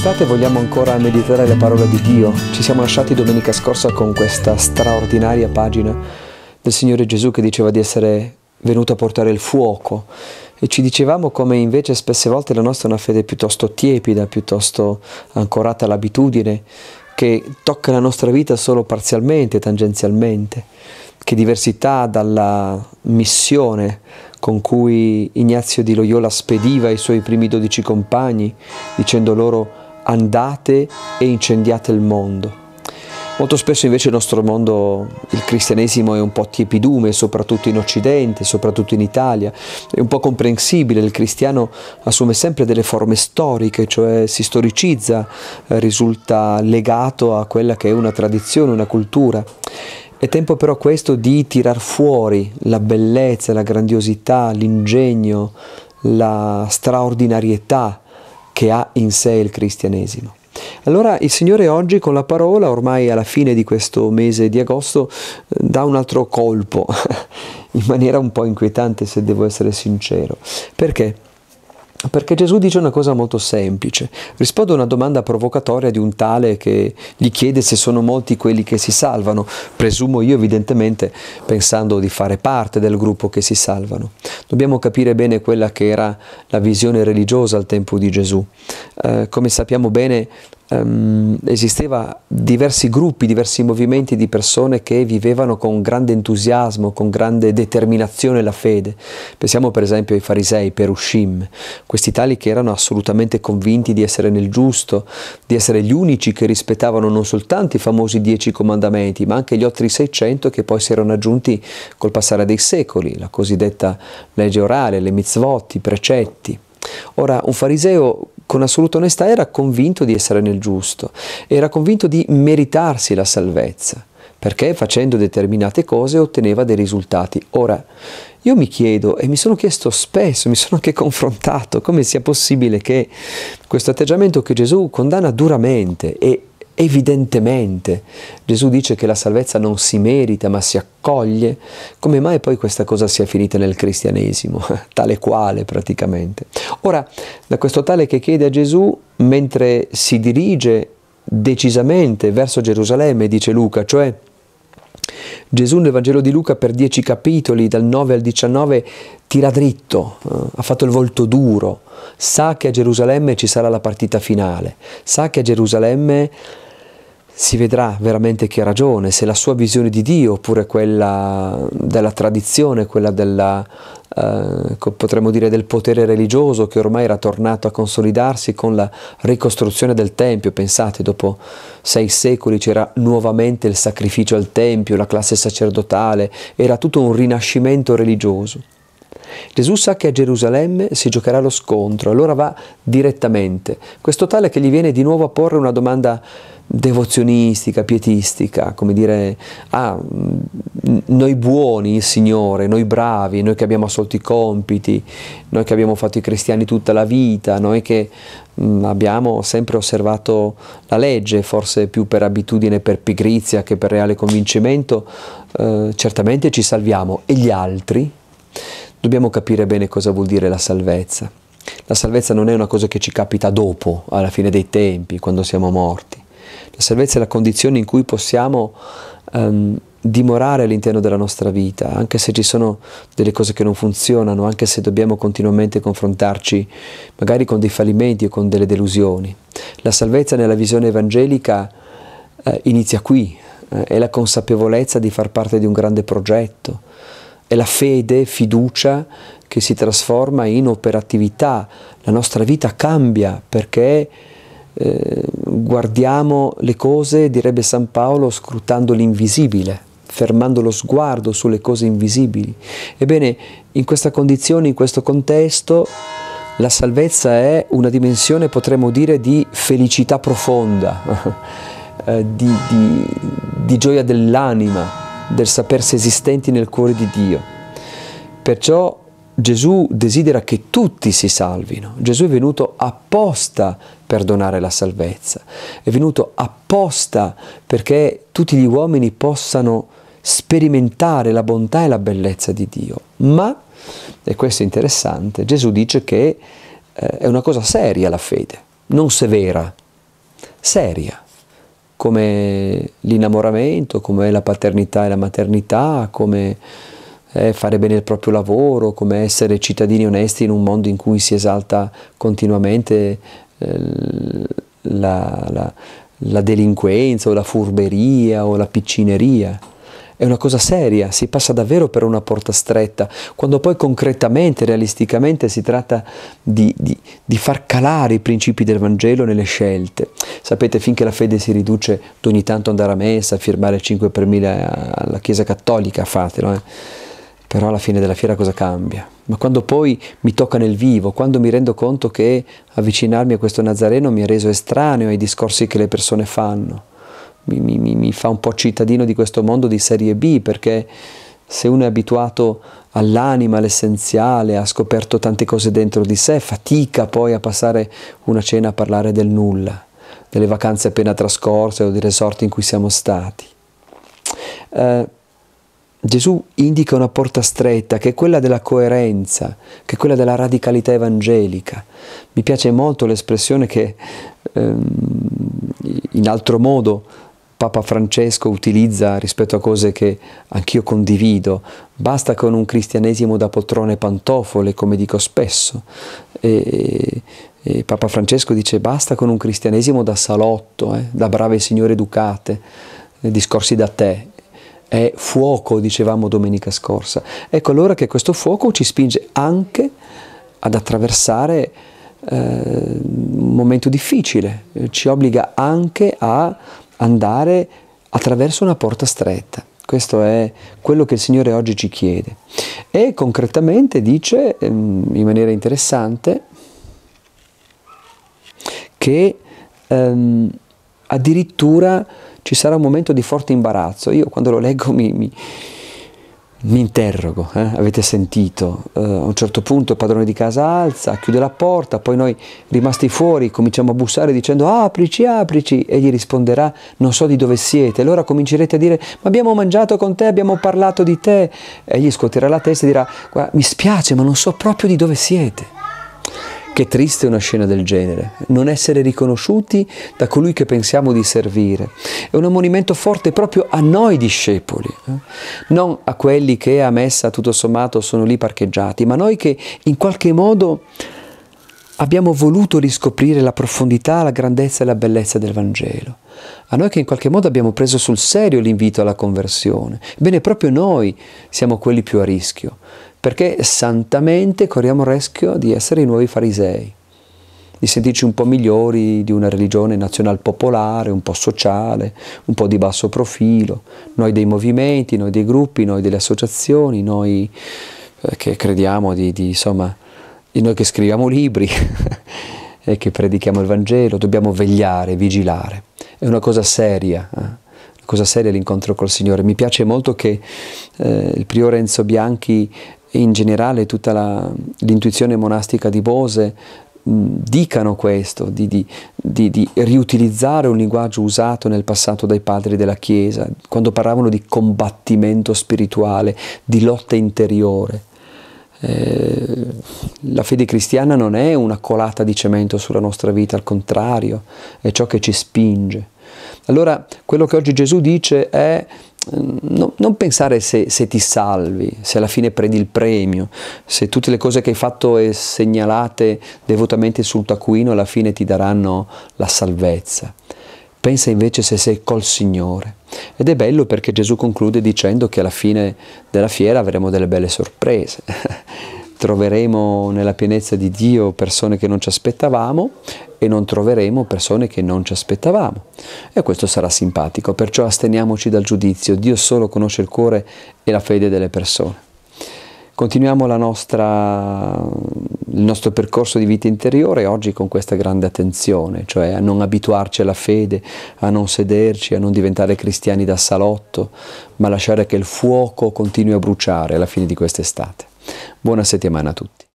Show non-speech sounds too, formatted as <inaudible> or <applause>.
Quest'estate vogliamo ancora meditare le parole di Dio. Ci siamo lasciati domenica scorsa con questa straordinaria pagina del Signore Gesù che diceva di essere venuto a portare il fuoco e ci dicevamo come invece spesse volte la nostra è una fede piuttosto tiepida, piuttosto ancorata all'abitudine, che tocca la nostra vita solo parzialmente, tangenzialmente, che diversità dalla missione con cui Ignazio di Loyola spediva i suoi primi dodici compagni, dicendo loro andate e incendiate il mondo. Molto spesso invece il nostro mondo, il cristianesimo è un po' tiepidume, soprattutto in Occidente, soprattutto in Italia, è un po' comprensibile, il cristiano assume sempre delle forme storiche, cioè si storicizza, eh, risulta legato a quella che è una tradizione, una cultura. È tempo però questo di tirar fuori la bellezza, la grandiosità, l'ingegno, la straordinarietà che ha in sé il cristianesimo. Allora il Signore oggi con la parola, ormai alla fine di questo mese di agosto, eh, dà un altro colpo, <laughs> in maniera un po' inquietante se devo essere sincero. Perché? Perché Gesù dice una cosa molto semplice, risponde a una domanda provocatoria di un tale che gli chiede se sono molti quelli che si salvano, presumo io evidentemente pensando di fare parte del gruppo che si salvano. Dobbiamo capire bene quella che era la visione religiosa al tempo di Gesù. Eh, come sappiamo bene um, esisteva diversi gruppi, diversi movimenti di persone che vivevano con grande entusiasmo, con grande determinazione la fede. Pensiamo per esempio ai farisei, Perushim, questi tali che erano assolutamente convinti di essere nel giusto, di essere gli unici che rispettavano non soltanto i famosi dieci comandamenti, ma anche gli altri 600 che poi si erano aggiunti col passare dei secoli, la cosiddetta legge orale, le mitzvot, i precetti. Ora, un fariseo con assoluta onestà era convinto di essere nel giusto, era convinto di meritarsi la salvezza, perché facendo determinate cose otteneva dei risultati. Ora, io mi chiedo e mi sono chiesto spesso, mi sono anche confrontato come sia possibile che questo atteggiamento che Gesù condanna duramente e Evidentemente Gesù dice che la salvezza non si merita ma si accoglie. Come mai poi questa cosa sia finita nel cristianesimo? <laughs> Tale quale praticamente. Ora, da questo tale che chiede a Gesù, mentre si dirige decisamente verso Gerusalemme, dice Luca, cioè Gesù nel Vangelo di Luca per dieci capitoli, dal 9 al 19, tira dritto, eh, ha fatto il volto duro, sa che a Gerusalemme ci sarà la partita finale, sa che a Gerusalemme si vedrà veramente chi ha ragione, se la sua visione di Dio oppure quella della tradizione, quella della, eh, potremmo dire del potere religioso che ormai era tornato a consolidarsi con la ricostruzione del Tempio, pensate dopo sei secoli c'era nuovamente il sacrificio al Tempio, la classe sacerdotale, era tutto un rinascimento religioso. Gesù sa che a Gerusalemme si giocherà lo scontro, allora va direttamente. Questo tale che gli viene di nuovo a porre una domanda devozionistica, pietistica, come dire, ah, noi buoni, il Signore, noi bravi, noi che abbiamo assolto i compiti, noi che abbiamo fatto i cristiani tutta la vita, noi che mh, mm, abbiamo sempre osservato la legge, forse più per abitudine, per pigrizia che per reale convincimento, eh, certamente ci salviamo. E gli altri? dobbiamo capire bene cosa vuol dire la salvezza. La salvezza non è una cosa che ci capita dopo, alla fine dei tempi, quando siamo morti. La salvezza è la condizione in cui possiamo um, dimorare all'interno della nostra vita, anche se ci sono delle cose che non funzionano, anche se dobbiamo continuamente confrontarci magari con dei fallimenti o con delle delusioni. La salvezza nella visione evangelica eh, inizia qui, eh, è la consapevolezza di far parte di un grande progetto, è la fede, fiducia che si trasforma in operatività, la nostra vita cambia perché eh, guardiamo le cose, direbbe San Paolo, scrutando l'invisibile, fermando lo sguardo sulle cose invisibili. Ebbene, in questa condizione, in questo contesto, la salvezza è una dimensione, potremmo dire, di felicità profonda, <laughs> eh, di, di, di gioia dell'anima del sapersi esistenti nel cuore di Dio. Perciò Gesù desidera che tutti si salvino. Gesù è venuto apposta per donare la salvezza, è venuto apposta perché tutti gli uomini possano sperimentare la bontà e la bellezza di Dio. Ma, e questo è interessante, Gesù dice che eh, è una cosa seria la fede, non severa, seria come l'innamoramento, come la paternità e la maternità, come eh, fare bene il proprio lavoro, come essere cittadini onesti in un mondo in cui si esalta continuamente eh, la, la, la delinquenza o la furberia o la piccineria è una cosa seria, si passa davvero per una porta stretta, quando poi concretamente, realisticamente si tratta di, di, di far calare i principi del Vangelo nelle scelte. Sapete, finché la fede si riduce ad ogni tanto andare a messa, a firmare 5 per 1000 alla Chiesa Cattolica, fatelo, eh. però alla fine della fiera cosa cambia? Ma quando poi mi tocca nel vivo, quando mi rendo conto che avvicinarmi a questo Nazareno mi ha reso estraneo ai discorsi che le persone fanno, mi, mi, mi fa un po' cittadino di questo mondo di serie B perché se uno è abituato all'anima, all'essenziale, ha scoperto tante cose dentro di sé, fatica poi a passare una cena a parlare del nulla, delle vacanze appena trascorse o dei resort in cui siamo stati. Eh, Gesù indica una porta stretta che è quella della coerenza, che è quella della radicalità evangelica. Mi piace molto l'espressione che ehm, in altro modo Papa Francesco utilizza rispetto a cose che anch'io condivido. Basta con un cristianesimo da poltrone pantofole, come dico spesso. E, e Papa Francesco dice basta con un cristianesimo da salotto, eh, da brave signore educate, eh, discorsi da te. È fuoco, dicevamo domenica scorsa. Ecco allora che questo fuoco ci spinge anche ad attraversare eh, un momento difficile, ci obbliga anche a andare attraverso una porta stretta. Questo è quello che il Signore oggi ci chiede. E concretamente dice ehm, in maniera interessante che ehm, addirittura ci sarà un momento di forte imbarazzo. Io quando lo leggo mi, mi mi interrogo, eh? avete sentito, uh, a un certo punto il padrone di casa alza, chiude la porta, poi noi rimasti fuori cominciamo a bussare dicendo aprici, aprici, egli risponderà non so di dove siete, allora comincerete a dire ma abbiamo mangiato con te, abbiamo parlato di te, egli scuoterà la testa e dirà mi spiace ma non so proprio di dove siete. Che triste una scena del genere, non essere riconosciuti da colui che pensiamo di servire. È un ammonimento forte proprio a noi discepoli, eh? non a quelli che a messa tutto sommato sono lì parcheggiati, ma a noi che in qualche modo abbiamo voluto riscoprire la profondità, la grandezza e la bellezza del Vangelo. A noi che in qualche modo abbiamo preso sul serio l'invito alla conversione. Bene, proprio noi siamo quelli più a rischio, perché santamente corriamo il rischio di essere i nuovi farisei, di sentirci un po' migliori di una religione nazional popolare, un po' sociale, un po' di basso profilo, noi dei movimenti, noi dei gruppi, noi delle associazioni, noi eh, che crediamo di, di insomma, e noi che scriviamo libri <laughs> e che predichiamo il Vangelo dobbiamo vegliare, vigilare. È una cosa seria. Eh? cosa seria l'incontro col Signore. Mi piace molto che eh, il priore Enzo Bianchi e in generale tutta l'intuizione monastica di Bose dicano questo, di, di, di, di, riutilizzare un linguaggio usato nel passato dai padri della Chiesa, quando parlavano di combattimento spirituale, di lotta interiore. Eh, la fede cristiana non è una colata di cemento sulla nostra vita, al contrario, è ciò che ci spinge. Allora, quello che oggi Gesù dice è non, non pensare se, se, ti salvi, se alla fine prendi il premio, se tutte le cose che hai fatto e segnalate devotamente sul taccuino alla fine ti daranno la salvezza. Pensa invece se sei col Signore. Ed è bello perché Gesù conclude dicendo che alla fine della fiera avremo delle belle sorprese. <laughs> troveremo nella pienezza di Dio persone che non ci aspettavamo e non troveremo persone che non ci aspettavamo. E questo sarà simpatico, perciò asteniamoci dal giudizio. Dio solo conosce il cuore e la fede delle persone. Continuiamo la nostra il nostro percorso di vita interiore oggi con questa grande attenzione, cioè a non abituarci alla fede, a non sederci, a non diventare cristiani da salotto, ma lasciare che il fuoco continui a bruciare alla fine di quest'estate. Buona settimana a tutti.